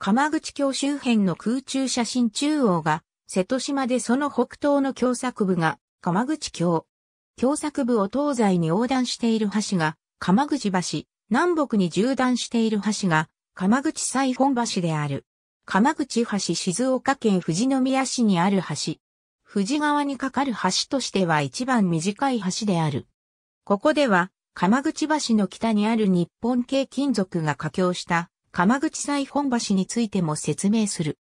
鎌口橋周辺の空中写真中央が瀬戸島でその北東の狭作部が鎌口橋。狭作部を東西に横断している橋が鎌口橋、南北に縦断している橋が鎌口西本橋である。鎌口橋静岡県富士宮市にある橋。富士川に架かる橋としては一番短い橋である。ここでは、鎌口橋の北にある日本系金属が架橋した鎌口祭本橋についても説明する。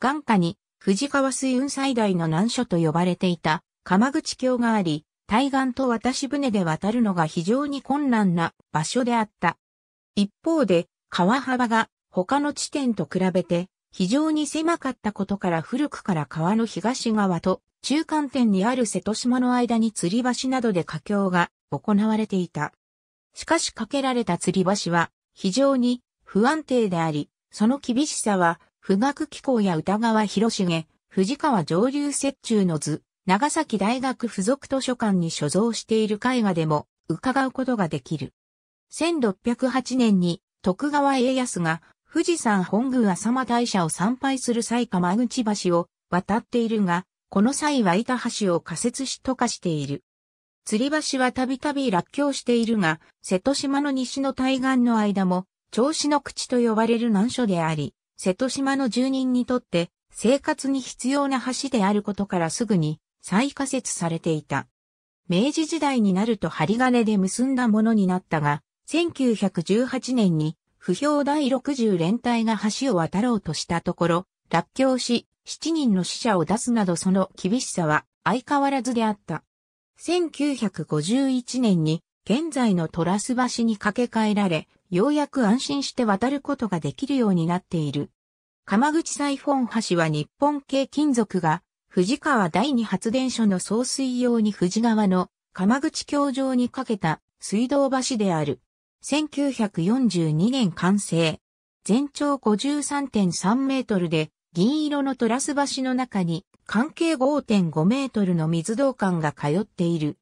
眼下に藤川水運最大の難所と呼ばれていた鎌口橋があり、対岸と渡し船で渡るのが非常に困難な場所であった。一方で、川幅が他の地点と比べて非常に狭かったことから古くから川の東側と中間点にある瀬戸島の間に吊り橋などで架橋が行われていた。しかし架けられた吊り橋は非常に不安定であり、その厳しさは、富岳機構や歌川広重、藤川上流雪中の図、長崎大学附属図書館に所蔵している絵画でも伺うことができる。1608年に徳川家康が富士山本宮浅間大社を参拝する際釜口橋を渡っているが、この際は板橋を仮設しとかしている。吊り橋はたびたび落橋しているが、瀬戸島の西の対岸の間も調子の口と呼ばれる難所であり、瀬戸島の住人にとって生活に必要な橋であることからすぐに再仮設されていた。明治時代になると針金で結んだものになったが、1918年に不評第60連隊が橋を渡ろうとしたところ、落橋し、7人の死者を出すなどその厳しさは相変わらずであった。1951年に現在のトラス橋に架け替えられ、ようやく安心して渡ることができるようになっている。鎌口サイフォン橋は日本系金属が、藤川第二発電所の送水用に藤川の鎌口橋上にかけた水道橋である。1942年完成。全長53.3メートルで、銀色のトラス橋の中に、関係5.5メートルの水道管が通っている。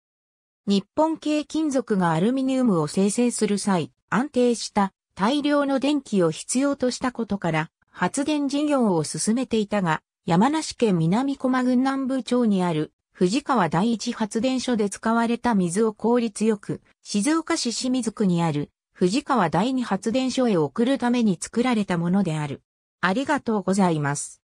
日本系金属がアルミニウムを生成する際、安定した大量の電気を必要としたことから発電事業を進めていたが、山梨県南駒郡南部町にある藤川第一発電所で使われた水を効率よく、静岡市清水区にある藤川第二発電所へ送るために作られたものである。ありがとうございます。